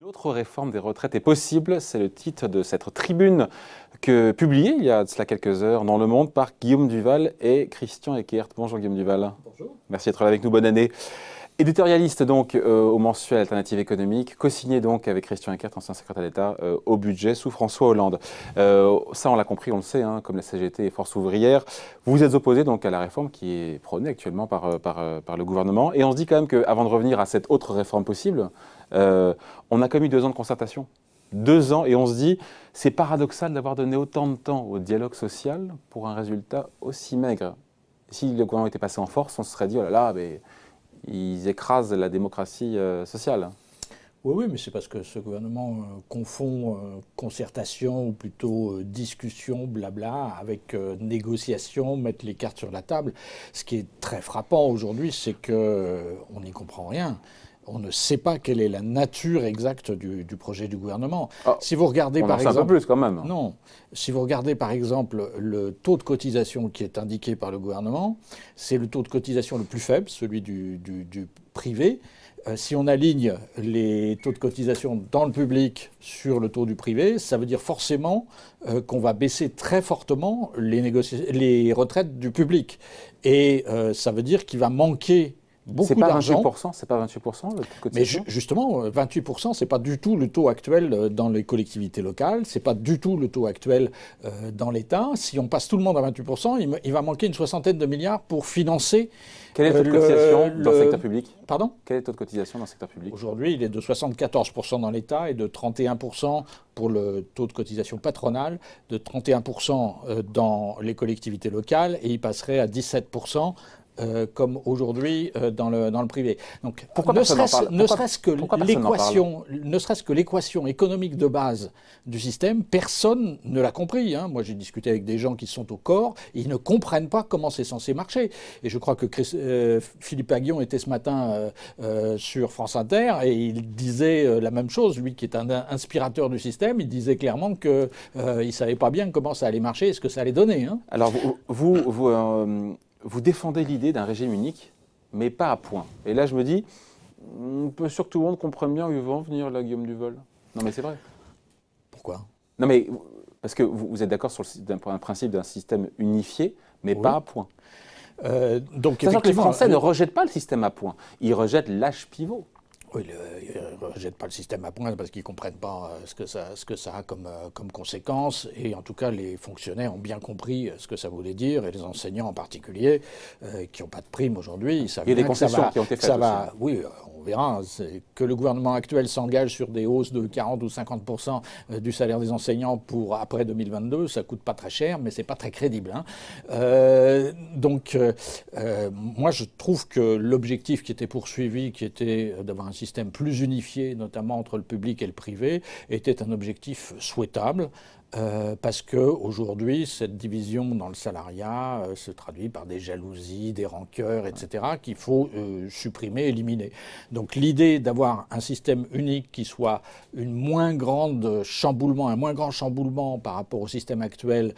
L'autre réforme des retraites est possible, c'est le titre de cette tribune que, publiée il y a de cela quelques heures dans Le Monde par Guillaume Duval et Christian Eckert. Bonjour Guillaume Duval. Bonjour. Merci d'être là avec nous, bonne année. Éditorialiste donc euh, au mensuel Alternative économique, co-signé donc avec Christian Eckert, ancien secrétaire d'État euh, au budget sous François Hollande. Euh, ça on l'a compris, on le sait, hein, comme la CGT et Force ouvrière, vous vous êtes opposé donc à la réforme qui est prônée actuellement par, par, par le gouvernement. Et on se dit quand même qu'avant de revenir à cette autre réforme possible, on a commis deux ans de concertation. Deux ans, et on se dit, c'est paradoxal d'avoir donné autant de temps au dialogue social pour un résultat aussi maigre. Si le gouvernement était passé en force, on se serait dit, oh là là, mais ils écrasent la démocratie euh, sociale. Oui, oui, mais c'est parce que ce gouvernement euh, confond euh, concertation ou plutôt discussion, blabla, avec négociation, mettre les cartes sur la table. Ce qui est très frappant aujourd'hui, c'est que on n'y comprend rien on ne sait pas quelle est la nature exacte du, projet du gouvernement. Ah, si vous regardez par exemple, plus quand même. Non, si vous regardez par exemple le taux de cotisation qui est indiqué par le gouvernement, c'est le taux de cotisation le plus faible, celui du, privé. Euh, si on aligne les taux de cotisation dans le public sur le taux du privé, ça veut dire forcément euh, qu'on va baisser très fortement les, retraites du public. Et euh, ça veut dire qu'il va manquer Beaucoup d'argent. C'est pas 28%, le taux de Mais justement, 28%, ce n'est pas du tout le taux actuel euh, dans les collectivités locales, c'est pas du tout le taux actuel euh, dans l'État. Si on passe tout le monde à 28%, il, va manquer une soixantaine de milliards pour financer. Quel est le taux de euh, cotisation dans le secteur public Pardon Quel est le taux de cotisation dans le secteur public Aujourd'hui, il est de 74% dans l'État et de 31% pour le taux de cotisation patronale, de 31% dans les collectivités locales et il passerait à 17% euh, comme aujourd'hui euh, dans, le, dans le privé. Donc, pourquoi ne serait-ce que l'équation, ne serait-ce que l'équation économique de base du système, personne ne l'a compris. Hein. Moi, j'ai discuté avec des gens qui sont au corps, ils ne comprennent pas comment c'est censé marcher. Et je crois que euh, Philippe Aguillon était ce matin sur France Inter et il disait la même chose. Lui, qui est un, inspirateur du système, il disait clairement que il savait pas bien comment ça allait marcher et ce que ça allait donner. Hein. Alors, vous, vous vous défendez l'idée d'un régime unique, mais pas à point. Et là, je me dis, on peut surtout que tout le monde comprenne bien où vont venir, la Guillaume vol. Non, mais c'est vrai. Pourquoi Non, mais parce que vous, êtes d'accord sur le un, principe d'un système unifié, mais pas à point. Euh, donc, que les Français ne rejettent pas le système à point. Ils rejettent l'âge pivot. Oui, ils ne rejettent pas le système à point parce qu'ils ne comprennent pas euh, ce que ça, ce que ça a comme, euh, comme conséquence. Et en tout cas, les fonctionnaires ont bien compris euh, ce que ça voulait dire, et les enseignants en particulier, qui n'ont pas de prime aujourd'hui. Il y a des concessions qui ont été faites. Ça va, oui, on verra. Hein. Que le gouvernement actuel s'engage sur des hausses de 40 ou 50 du salaire des enseignants pour après 2022, ça ne coûte pas très cher, mais ce n'est pas très crédible. Hein. donc, moi, je trouve que l'objectif qui était poursuivi, qui était d'avoir un système plus unifié, notamment entre le public et le privé, était un objectif souhaitable. Euh, parce parce aujourd'hui, cette division dans le salariat euh, se traduit par des jalousies, des rancœurs, etc., qu'il faut euh, supprimer, éliminer. Donc l'idée d'avoir un système unique qui soit une moins grande chamboulement, un moins grand chamboulement par rapport au système actuel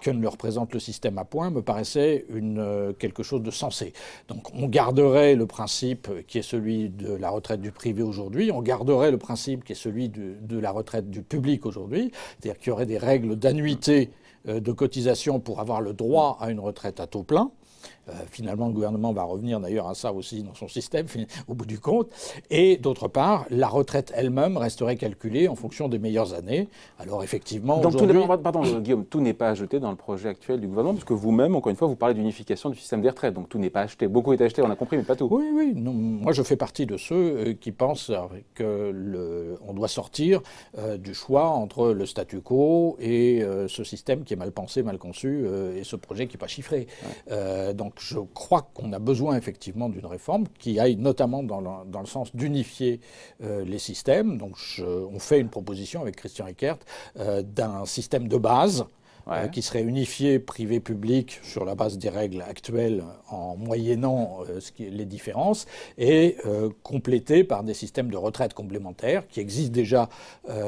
que ne le représente le système à point, me paraissait une, quelque chose de sensé. Donc on garderait le principe qui est celui de la retraite du privé aujourd'hui, on garderait le principe qui est celui de, de la retraite du public aujourd'hui, c'est-à-dire qu'il y aurait des règles d'annuité euh, de cotisation pour avoir le droit à une retraite à taux plein. Euh, finalement, le gouvernement va revenir d'ailleurs à ça aussi dans son système, au bout du compte. Et d'autre part, la retraite elle-même resterait calculée en fonction des meilleures années. Alors effectivement, aujourd'hui… – tout pardon, euh, Guillaume, tout n'est pas ajouté dans le projet actuel du gouvernement, parce que vous-même, encore une fois, vous parlez d'unification du système des retraites. Donc tout n'est pas acheté. Beaucoup est acheté, on a compris, mais pas tout. Oui, oui. moi, je fais partie de ceux euh, qui pensent qu'on doit sortir du choix entre le statu quo et ce système qui est mal pensé, mal conçu, et ce projet qui n'est pas chiffré. Euh, donc je crois qu'on a besoin effectivement d'une réforme qui aille notamment dans le, sens d'unifier euh, les systèmes. Donc on fait une proposition avec Christian Eckert euh, d'un système de base qui serait unifié privé-public sur la base des règles actuelles en moyennant les différences et complété par des systèmes de retraite complémentaires qui existent déjà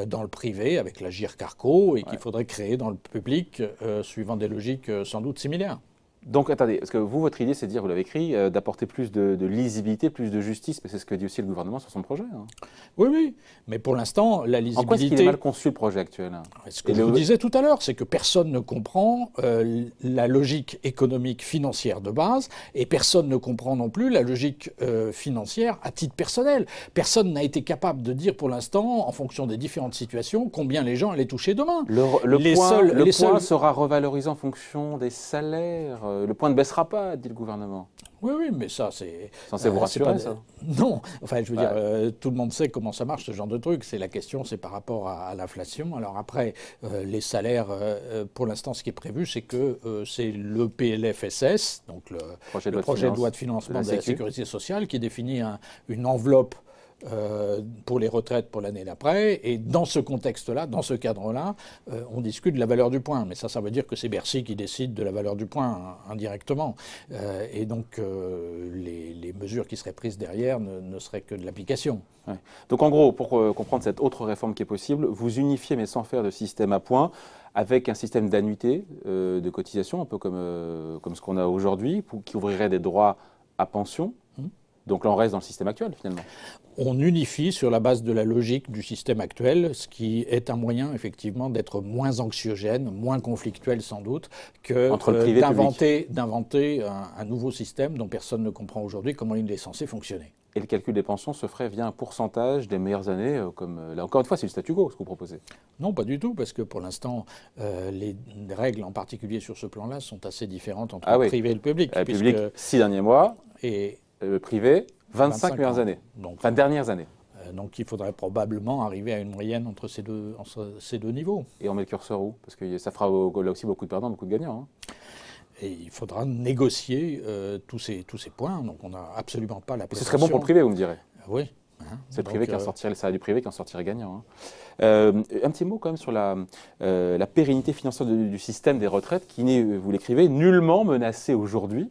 dans le privé avec la Carco et qu'il faudrait créer dans le public suivant des logiques sans doute similaires. Donc attendez, parce que vous, votre idée, c'est de dire, vous l'avez écrit, euh, d'apporter plus de, lisibilité, plus de justice, mais c'est ce que dit aussi le gouvernement sur son projet. Hein. Oui, oui, mais pour l'instant, la lisibilité... En quoi est-ce qu'il est mal conçu le projet actuel Ce que je vous disais tout à l'heure, c'est que personne ne comprend euh, la logique économique financière de base, et personne ne comprend non plus la logique euh, financière à titre personnel. Personne n'a été capable de dire pour l'instant, en fonction des différentes situations, combien les gens allaient toucher demain. Le, le sera revalorisé en fonction des salaires euh, le point ne baissera pas, dit le gouvernement. Oui, oui, mais ça, c'est. Censé vous euh, rassurer, ça Non. Enfin, je veux dire, euh, tout le monde sait comment ça marche, ce genre de truc. C'est la question, c'est par rapport à, l'inflation. Alors après, les salaires, pour l'instant, ce qui est prévu, c'est que c'est le PLFSS, donc le projet, de, loi de, financement de la, sécurité sociale, qui définit une enveloppe euh, pour les retraites pour l'année d'après. Et dans ce contexte-là, dans ce cadre-là, euh, on discute de la valeur du point. Mais ça, ça veut dire que c'est Bercy qui décide de la valeur du point hein, indirectement. Euh, et donc les, mesures qui seraient prises derrière ne, seraient que de l'application. Donc en gros, pour comprendre cette autre réforme qui est possible, vous unifiez mais sans faire de système à points avec un système d'annuité de cotisation, un peu comme, comme ce qu'on a aujourd'hui, qui ouvrirait des droits à pension donc on reste dans le système actuel, finalement. On unifie sur la base de la logique du système actuel, ce qui est un moyen, effectivement, d'être moins anxiogène, moins conflictuel, sans doute, que euh, d'inventer, un, nouveau système dont personne ne comprend aujourd'hui comment il est censé fonctionner. Et le calcul des pensions se ferait via un pourcentage des meilleures années, euh, comme euh, là encore une fois, c'est le statu quo ce que vous proposez. Non, pas du tout, parce que pour l'instant, les règles, en particulier sur ce plan-là, sont assez différentes entre ah le privé et le public. Le public, six derniers mois. Et, euh, privé 25, années, euh, dernières années. Euh, donc il faudrait probablement arriver à une moyenne entre ces deux, niveaux. Et on met le curseur où Parce que ça fera là aussi beaucoup de perdants, beaucoup de gagnants. Hein. Et il faudra négocier tous, ces, points. Donc on n'a absolument pas la pression. ce serait bon pour le privé, vous me direz Oui. C'est le hein, privé qui en sortirait, du privé qui en sortirait gagnant. Hein. un petit mot quand même sur la, pérennité financière du système des retraites qui n'est, vous l'écrivez, nullement menacée aujourd'hui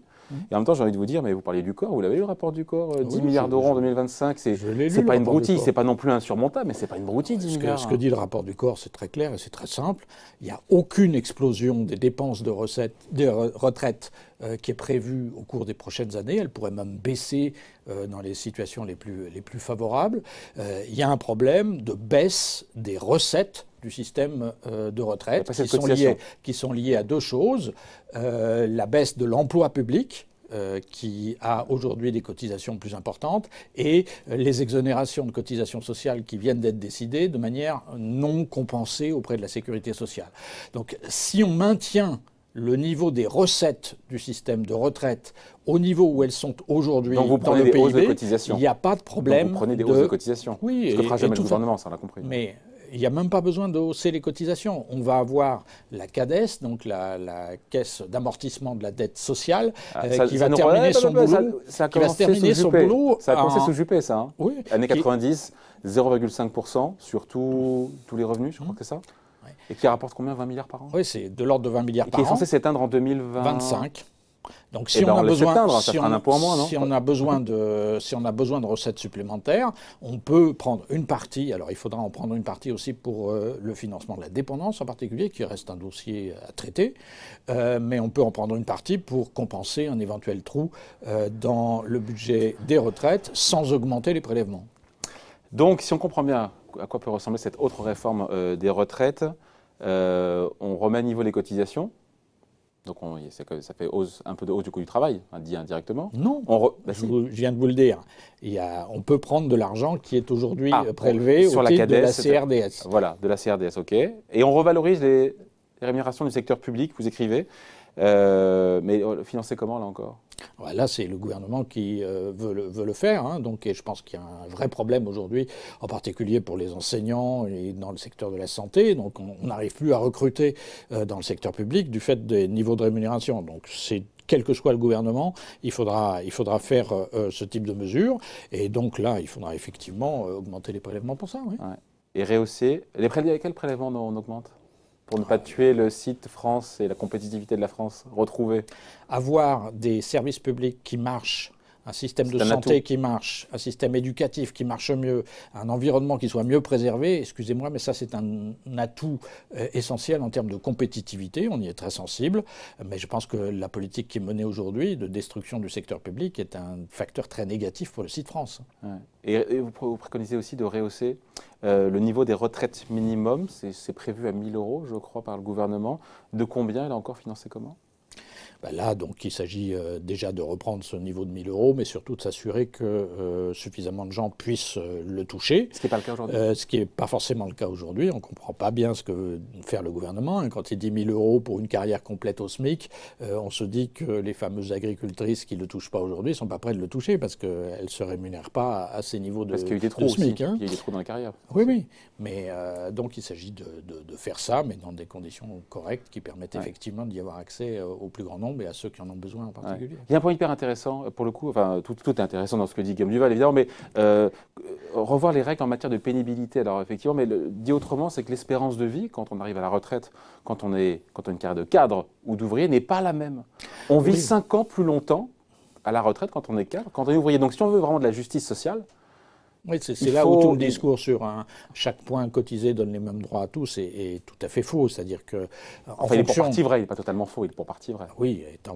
et en même temps, j'ai envie de vous dire, mais vous parliez du corps, vous l'avez lu le rapport du corps 10 euh, milliards d'euros en 2025, c'est pas une broutille, c'est pas non plus insurmontable, mais c'est pas une broutille, ce Que, ce que dit le rapport du corps, c'est très clair et c'est très simple. Il n'y a aucune explosion des dépenses de, recettes, de retraite euh, qui est prévue au cours des prochaines années. Elle pourrait même baisser euh, dans les situations les plus, les plus favorables. Il y a un problème de baisse des recettes du système euh, de retraite, qui sont, liés, qui sont, liés, à deux choses. Euh, la baisse de l'emploi public, euh, qui a aujourd'hui des cotisations plus importantes et les exonérations de cotisations sociales qui viennent d'être décidées de manière non compensée auprès de la sécurité sociale. Donc si on maintient le niveau des recettes du système de retraite au niveau où elles sont aujourd'hui dans le PIB, il n'y a pas de problème. Donc vous prenez des hausses de, cotisations. Oui, ce que fera jamais le gouvernement, ça, on l'a compris. Mais il n'y a même pas besoin de hausser les cotisations. On va avoir la CADES, donc la, caisse d'amortissement de la dette sociale, ah, euh, qui, va terminer, son boulot, ça, a commencé sous Juppé, ça. Hein. Années 90, 0,5% sur tous les revenus, je crois mmh. que c'est ça. Et qui rapporte combien 20 milliards par an Oui, c'est de l'ordre de 20 milliards par an. Qui est censé s'éteindre en 2025. Donc eh si, ben, on, a besoin, si, on, a besoin, de, si on a besoin de recettes supplémentaires, on peut prendre une partie. Alors il faudra en prendre une partie aussi pour euh, le financement de la dépendance en particulier, qui reste un dossier à traiter. Euh, mais on peut en prendre une partie pour compenser un éventuel trou euh, dans le budget des retraites sans augmenter les prélèvements. Donc si on comprend bien à quoi peut ressembler cette autre réforme des retraites, on remet à niveau les cotisations donc ça fait hausse, un peu de hausse du coût du travail, hein, dit indirectement. Non, je, viens de vous le dire. on peut prendre de l'argent qui est aujourd'hui ah, euh, prélevé au titre de la CRDS. Voilà, de la CRDS, ok. Et on revalorise les rémunérations du secteur public, vous écrivez. Euh, mais euh, financer comment là encore Là, c'est le gouvernement qui euh, veut, le, faire. Hein. donc, et je pense qu'il y a un vrai problème aujourd'hui, en particulier pour les enseignants et dans le secteur de la santé. Donc, on n'arrive plus à recruter dans le secteur public du fait des niveaux de rémunération. Donc, c'est quel que soit le gouvernement, il faudra, il faudra faire ce type de mesures. Et donc là, il faudra effectivement augmenter les prélèvements pour ça. Et rehausser. Les prélèvements, quels prélèvements on augmente pour ne pas tuer le site France et la compétitivité de la France Retrouver. Avoir des services publics qui marchent un système de santé qui marche, un système éducatif qui marche mieux, un environnement qui soit mieux préservé, excusez-moi, mais ça c'est un atout euh, essentiel en termes de compétitivité, on y est très sensible, mais je pense que la politique qui est menée aujourd'hui de destruction du secteur public est un facteur très négatif pour le site France. Et, vous préconisez aussi de rehausser euh, le niveau des retraites minimum, c'est prévu à 1000 euros je crois par le gouvernement, de combien et est encore financé comment bah là, donc, il s'agit euh, déjà de reprendre ce niveau de 1000 euros, mais surtout de s'assurer que euh, suffisamment de gens puissent euh, le toucher. Ce qui n'est pas le cas aujourd'hui. ce qui n'est pas forcément le cas aujourd'hui. On ne comprend pas bien ce que veut faire le gouvernement. Hein. Quand il dit 1000 euros pour une carrière complète au SMIC, on se dit que les fameuses agricultrices qui ne le touchent pas aujourd'hui ne sont pas prêtes de le toucher parce qu'elles ne se rémunèrent pas à ces niveaux de, parce qu'il y SMIC. Hein. Il y a eu des trous dans la carrière. Oui, oui. Mais donc, il s'agit de, faire ça, mais dans des conditions correctes qui permettent effectivement d'y avoir accès au plus grand nombre mais à ceux qui en ont besoin en particulier. Il y a un point hyper intéressant, euh, pour le coup, enfin, tout, est intéressant dans ce que dit Guillaume Duval, évidemment, mais euh, euh, revoir les règles en matière de pénibilité. Alors, effectivement, mais dit autrement, c'est que l'espérance de vie, quand on arrive à la retraite, quand on, est, quand on a une carrière de cadre ou d'ouvrier, n'est pas la même. On vit cinq 5 ans plus longtemps à la retraite quand on est cadre, quand on est ouvrier. Donc, si on veut vraiment de la justice sociale, oui, c'est là où tout le discours sur un, chaque point cotisé donne les mêmes droits à tous est, tout à fait faux. C'est-à-dire que. enfin, il est pour partie vrai, il n'est pas totalement faux, il est pour partie vrai. Oui, étant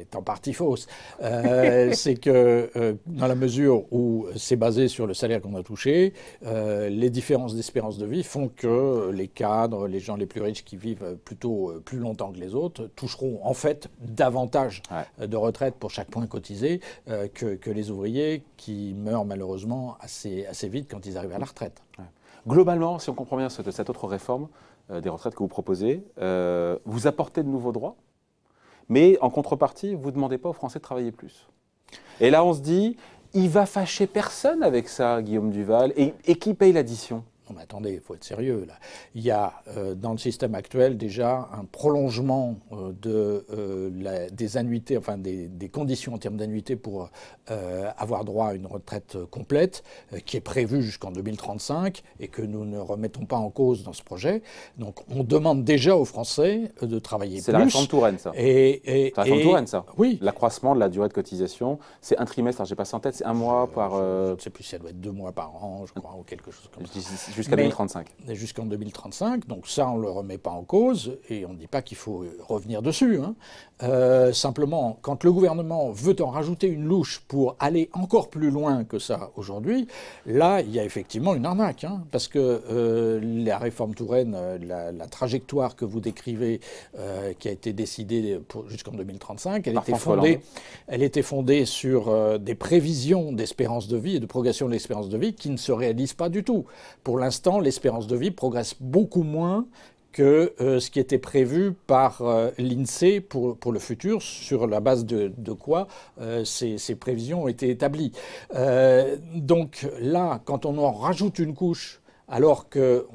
est en partie fausse. Euh, c'est que euh, dans la mesure où c'est basé sur le salaire qu'on a touché, euh, les différences d'espérance de vie font que les cadres, les gens les plus riches qui vivent plutôt plus longtemps que les autres, toucheront en fait davantage de retraite pour chaque point cotisé que, les ouvriers qui meurent malheureusement assez, assez vite quand ils arrivent à la retraite. Globalement, si on comprend bien cette, cette autre réforme, des retraites que vous proposez. vous apportez de nouveaux droits mais en contrepartie, vous ne demandez pas aux Français de travailler plus. Et là, on se dit, il va fâcher personne avec ça, Guillaume Duval. Et, et qui paye l'addition non mais attendez, il faut être sérieux là. Il y a euh, dans le système actuel déjà un prolongement euh, euh, des annuités, enfin des, conditions en termes d'annuités pour avoir droit à une retraite complète qui est prévue jusqu'en 2035 et que nous ne remettons pas en cause dans ce projet. Donc on demande déjà aux Français de travailler plus. C'est la réforme Touraine ça. Et, la ça. Oui. L'accroissement de la durée de cotisation, c'est un trimestre, j'ai pas ça en tête, c'est un mois par. Je ne sais plus si ça doit être deux mois par an, je crois, ou quelque chose comme je ça. Jusqu'à 2035. Jusqu'en 2035, donc ça, on ne le remet pas en cause, et on ne dit pas qu'il faut revenir dessus. Hein. Euh, simplement, quand le gouvernement veut en rajouter une louche pour aller encore plus loin que ça aujourd'hui, là, il y a effectivement une arnaque, hein, parce que euh, la réforme Touraine, euh, la, trajectoire que vous décrivez, qui a été décidée jusqu'en 2035, elle était, fondée, elle était, fondée, sur des prévisions d'espérance de vie et de progression de l'espérance de vie qui ne se réalisent pas du tout. Pour l'instant, l'espérance de vie progresse beaucoup moins que euh, ce qui était prévu par euh, l'INSEE pour, pour, le futur, sur la base de, quoi euh, ces, ces, prévisions ont été établies. donc là, quand on en rajoute une couche alors que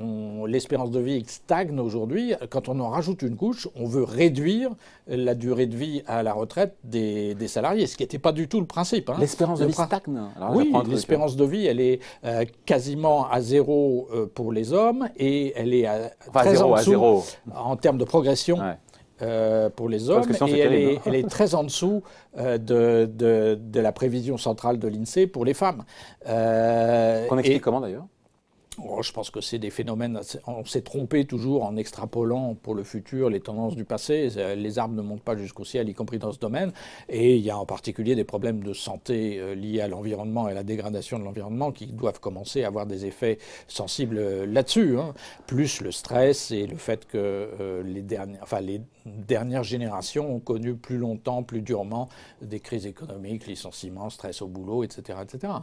l'espérance de vie stagne aujourd'hui, quand on en rajoute une couche, on veut réduire la durée de vie à la retraite des, salariés, ce qui n'était pas du tout le principe. Hein. L'espérance de vie stagne alors, Oui, l'espérance de vie, elle est euh, quasiment à zéro euh, pour les hommes et elle est à, enfin, très à zéro, en, dessous, en termes de progression. Euh, pour les hommes et elle, est, hein. elle, est, très en dessous de, de, la prévision centrale de l'INSEE pour les femmes. Euh, Qu'on explique comment d'ailleurs je pense que c'est des phénomènes. On s'est trompé toujours en extrapolant pour le futur les tendances du passé. Euh, les arbres ne montent pas jusqu'au ciel, y compris dans ce domaine. Et il y a en particulier des problèmes de santé euh, liés à l'environnement et à la dégradation de l'environnement qui doivent commencer à avoir des effets sensibles euh, là-dessus. Hein. Plus le stress et le fait que les, dernières, enfin, les dernières générations ont connu plus longtemps, plus durement des crises économiques, licenciements, stress au boulot, etc. etc.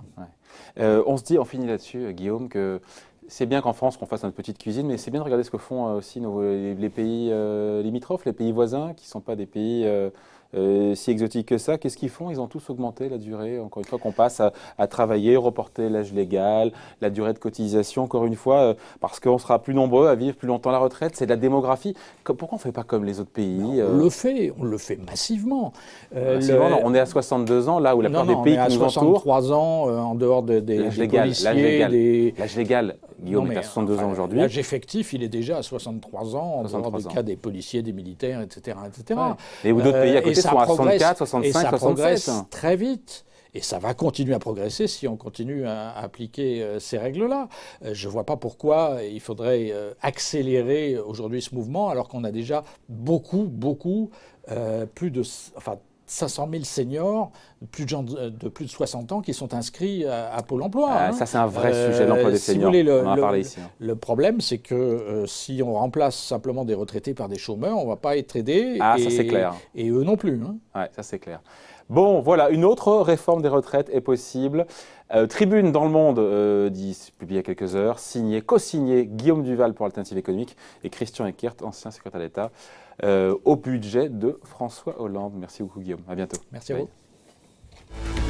on se dit, on finit là-dessus, Guillaume, que c'est bien qu'en France, qu'on fasse notre petite cuisine, mais c'est bien de regarder ce que font euh, aussi les, les, pays euh, limitrophes, les pays voisins, qui ne sont pas des pays euh, euh, si exotique que ça. Qu'est-ce qu'ils font Ils ont tous augmenté la durée, encore une fois, qu'on passe à, travailler, reporter l'âge légal, la durée de cotisation, encore une fois, euh, parce qu'on sera plus nombreux à vivre plus longtemps la retraite. C'est de la démographie. Pourquoi on ne fait pas comme les autres pays euh On le fait, on le fait massivement. on est à 62 ans, là où la plupart des pays qui nous entourent. 63 ans, en dehors des légal, légal. L'âge légal, Guillaume est à 62 ans aujourd'hui. L'âge effectif, il est déjà à 63 ans, en dehors des cas des policiers, des militaires, etc. etc. Et où d'autres pays à côté 65, et ça progresse hein. très vite. Et ça va continuer à progresser si on continue à, appliquer euh, ces règles-là. Euh, je ne vois pas pourquoi euh, il faudrait accélérer aujourd'hui ce mouvement alors qu'on a déjà beaucoup, beaucoup, plus de, 500 000 seniors plus de, plus de 60 euh, ans qui sont inscrits à, Pôle emploi. Ah, hein. Ça, c'est un vrai euh, sujet sujet, l'emploi des seniors. le, problème, c'est que euh, si on remplace simplement des retraités par des chômeurs, on ne va pas être aidé. Ah, et, ça, c'est clair. Et, eux non plus. Hein. ça, c'est clair. Bon, voilà, une autre réforme des retraites est possible. Tribune dans le Monde, dit, publié il y a quelques heures, signé, co-signé Guillaume Duval pour Alternative économique et Christian Eckert, ancien secrétaire d'État euh, au budget de François Hollande. Merci beaucoup Guillaume, à bientôt. Merci à vous.